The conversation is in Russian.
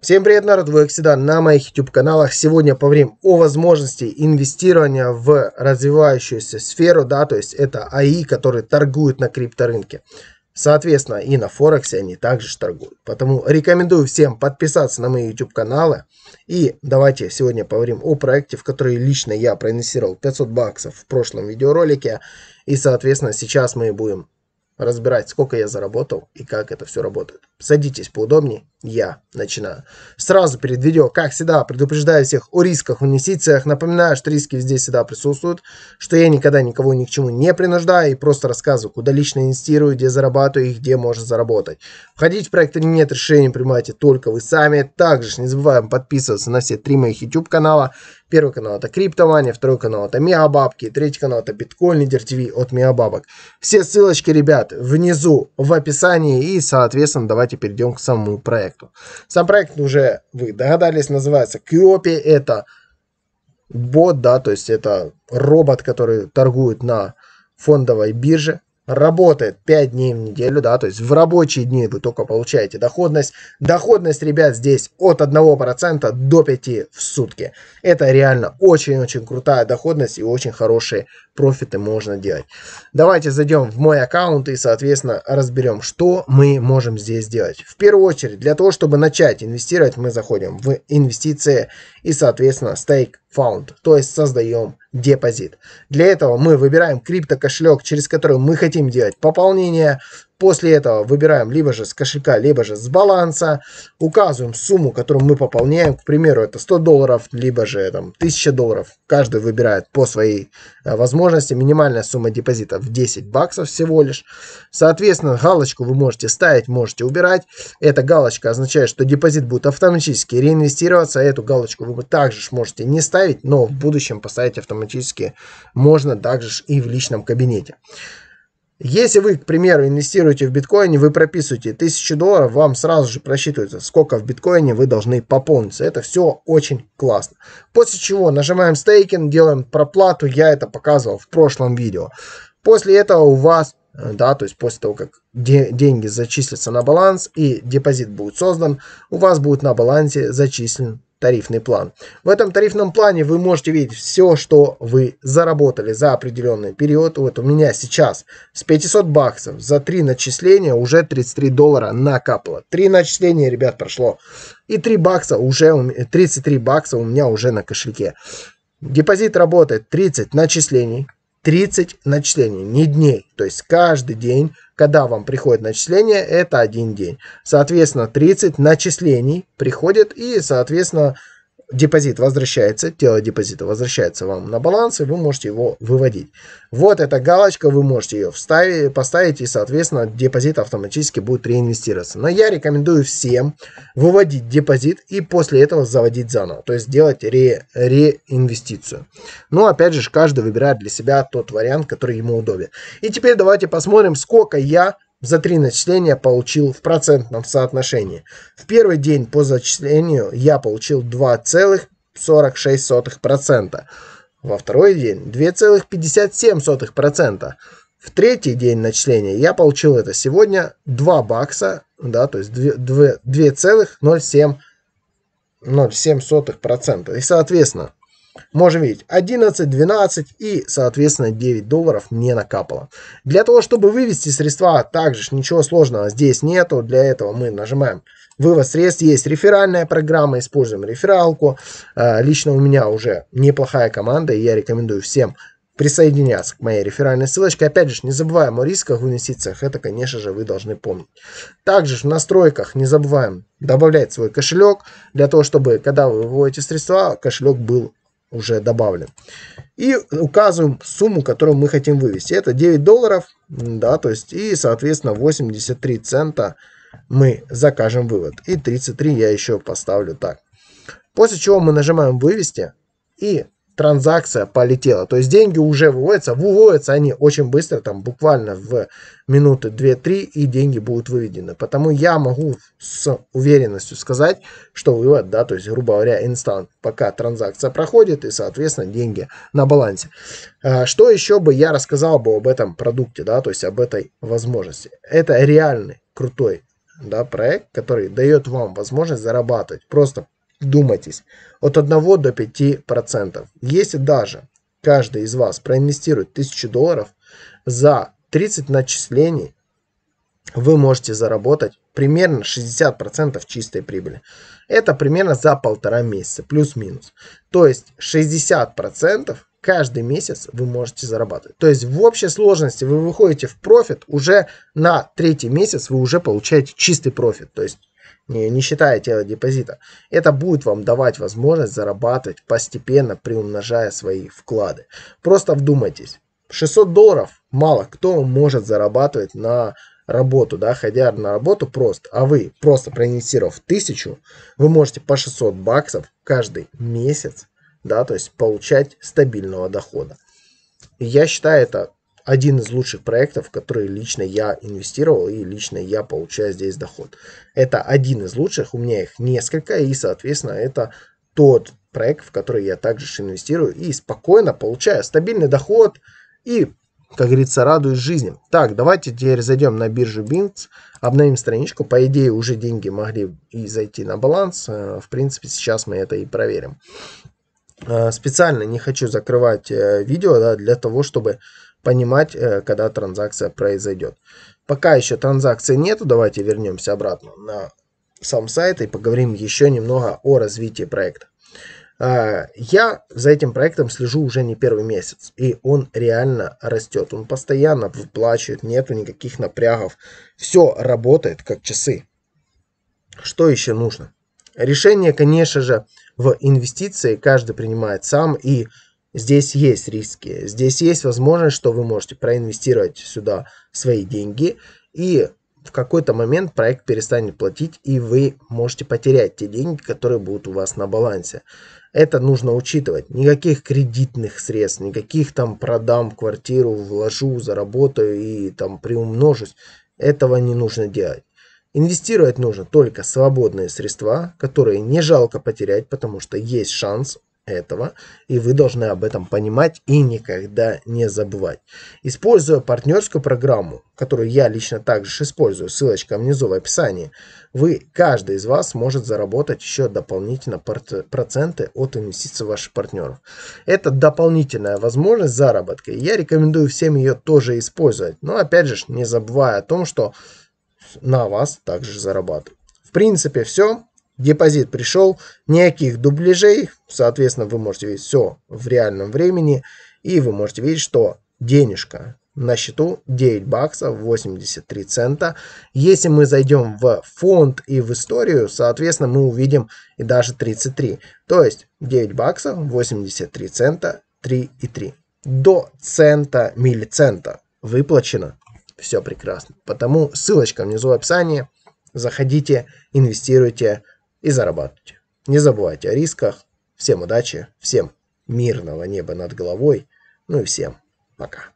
Всем привет, народ! Вы, как всегда, на моих YouTube-каналах. Сегодня поговорим о возможности инвестирования в развивающуюся сферу, да, то есть это АИ, которые торгуют на крипторынке. Соответственно, и на Форексе они также торгуют. Поэтому рекомендую всем подписаться на мои YouTube-каналы. И давайте сегодня поговорим о проекте, в который лично я проинвестировал 500 баксов в прошлом видеоролике. И, соответственно, сейчас мы будем разбирать, сколько я заработал и как это все работает. Садитесь поудобнее я начинаю. Сразу перед видео, как всегда, предупреждаю всех о рисках в инвестициях. Напоминаю, что риски здесь всегда присутствуют, что я никогда никого ни к чему не принуждаю и просто рассказываю, куда лично инвестирую, где зарабатываю и где можно заработать. Входить в проект или нет, решения, принимайте только вы сами. Также не забываем подписываться на все три моих YouTube канала. Первый канал это Криптомания, второй канал это Мегабабки, третий канал это Биткоин Лидер ТВ от Мегабабок. Все ссылочки, ребят, внизу в описании и, соответственно, давайте перейдем к самому проекту проекту. Сам проект уже, вы догадались, называется Киопи. Это бот, да, то есть это робот, который торгует на фондовой бирже работает 5 дней в неделю, да, то есть в рабочие дни вы только получаете доходность. Доходность, ребят, здесь от 1% до 5% в сутки. Это реально очень-очень крутая доходность и очень хорошие профиты можно делать. Давайте зайдем в мой аккаунт и, соответственно, разберем, что мы можем здесь делать. В первую очередь, для того, чтобы начать инвестировать, мы заходим в инвестиции и, соответственно, стейк found, то есть создаем депозит. Для этого мы выбираем криптокошелек, через который мы хотим делать пополнение, После этого выбираем либо же с кошелька, либо же с баланса. Указываем сумму, которую мы пополняем. К примеру, это 100 долларов, либо же там, 1000 долларов. Каждый выбирает по своей э, возможности. Минимальная сумма депозита в 10 баксов всего лишь. Соответственно, галочку вы можете ставить, можете убирать. Эта галочка означает, что депозит будет автоматически реинвестироваться. Эту галочку вы также можете не ставить, но в будущем поставить автоматически можно также и в личном кабинете. Если вы, к примеру, инвестируете в биткоине, вы прописываете 1000 долларов, вам сразу же просчитывается, сколько в биткоине вы должны пополниться. Это все очень классно. После чего нажимаем стейкинг, делаем проплату. Я это показывал в прошлом видео. После этого у вас, э, да, то есть после того, как де деньги зачислятся на баланс и депозит будет создан, у вас будет на балансе зачислен тарифный план. В этом тарифном плане вы можете видеть все, что вы заработали за определенный период. Вот у меня сейчас с 500 баксов за 3 начисления уже 33 доллара накапало. 3 начисления, ребят, прошло. И 3 бакса уже, 33 бакса у меня уже на кошельке. Депозит работает 30 начислений. 30 начислений, не дней. То есть каждый день, когда вам приходит начисление, это один день. Соответственно, 30 начислений приходит и, соответственно, депозит возвращается, тело депозита возвращается вам на баланс, и вы можете его выводить. Вот эта галочка, вы можете ее вставить, поставить, и, соответственно, депозит автоматически будет реинвестироваться. Но я рекомендую всем выводить депозит и после этого заводить заново, то есть делать ре, реинвестицию. Но, опять же, каждый выбирает для себя тот вариант, который ему удобен. И теперь давайте посмотрим, сколько я за три начисления получил в процентном соотношении. В первый день по зачислению я получил 2,46%, во второй день 2,57%. В третий день начисления я получил это сегодня 2 бакса, да, то есть 2,07%. 0,07%. И, соответственно, Можем видеть 11, 12 и, соответственно, 9 долларов мне накапало. Для того, чтобы вывести средства, также ничего сложного здесь нету. Для этого мы нажимаем вывод средств. Есть реферальная программа, используем рефералку. Э, лично у меня уже неплохая команда, и я рекомендую всем присоединяться к моей реферальной ссылочке. Опять же, не забываем о рисках в инвестициях, это, конечно же, вы должны помнить. Также в настройках не забываем добавлять свой кошелек, для того, чтобы, когда вы выводите средства, кошелек был уже добавлен. И указываем сумму, которую мы хотим вывести. Это 9 долларов, да, то есть и, соответственно, 83 цента мы закажем вывод. И 33 я еще поставлю так. После чего мы нажимаем вывести и транзакция полетела. То есть деньги уже выводятся. Выводятся они очень быстро, там буквально в минуты 2-3, и деньги будут выведены. Потому я могу с уверенностью сказать, что вывод, да, то есть, грубо говоря, инстант, пока транзакция проходит, и, соответственно, деньги на балансе. А, что еще бы я рассказал бы об этом продукте, да, то есть об этой возможности. Это реальный крутой да, проект, который дает вам возможность зарабатывать. Просто Вдумайтесь, от 1 до 5%. Если даже каждый из вас проинвестирует 1000 долларов, за 30 начислений вы можете заработать примерно 60% чистой прибыли. Это примерно за полтора месяца, плюс-минус. То есть 60% каждый месяц вы можете зарабатывать. То есть в общей сложности вы выходите в профит, уже на третий месяц вы уже получаете чистый профит. То есть не, не считая тело депозита. Это будет вам давать возможность зарабатывать постепенно, приумножая свои вклады. Просто вдумайтесь. 600 долларов мало кто может зарабатывать на работу, да, ходя на работу просто, а вы просто проинвестировав 1000, вы можете по 600 баксов каждый месяц, да, то есть получать стабильного дохода. я считаю это один из лучших проектов, в которые лично я инвестировал и лично я получаю здесь доход. Это один из лучших, у меня их несколько, и, соответственно, это тот проект, в который я также инвестирую и спокойно получаю стабильный доход и, как говорится, радуюсь жизни. Так, давайте теперь зайдем на биржу BINX, обновим страничку. По идее, уже деньги могли и зайти на баланс. Э, в принципе, сейчас мы это и проверим. Э, специально не хочу закрывать э, видео да, для того, чтобы понимать, э, когда транзакция произойдет. Пока еще транзакции нету, давайте вернемся обратно на сам сайт и поговорим еще немного о развитии проекта. А, я за этим проектом слежу уже не первый месяц, и он реально растет. Он постоянно выплачивает, нету никаких напрягов. Все работает как часы. Что еще нужно? Решение, конечно же, в инвестиции каждый принимает сам, и здесь есть риски, здесь есть возможность, что вы можете проинвестировать сюда свои деньги, и в какой-то момент проект перестанет платить, и вы можете потерять те деньги, которые будут у вас на балансе. Это нужно учитывать. Никаких кредитных средств, никаких там продам квартиру, вложу, заработаю и там приумножусь. Этого не нужно делать. Инвестировать нужно только свободные средства, которые не жалко потерять, потому что есть шанс этого, и вы должны об этом понимать и никогда не забывать. Используя партнерскую программу, которую я лично также использую, ссылочка внизу в описании, вы, каждый из вас может заработать еще дополнительно проценты от инвестиций ваших партнеров. Это дополнительная возможность заработка, и я рекомендую всем ее тоже использовать, но опять же не забывая о том, что на вас также зарабатывают. В принципе, все депозит пришел, никаких дубляжей, соответственно, вы можете видеть все в реальном времени, и вы можете видеть, что денежка на счету 9 баксов 83 цента. Если мы зайдем в фонд и в историю, соответственно, мы увидим и даже 33. То есть 9 баксов 83 цента 3 и 3 До цента миллицента выплачено. Все прекрасно. Потому ссылочка внизу в описании. Заходите, инвестируйте и зарабатывайте. Не забывайте о рисках. Всем удачи, всем мирного неба над головой, ну и всем пока.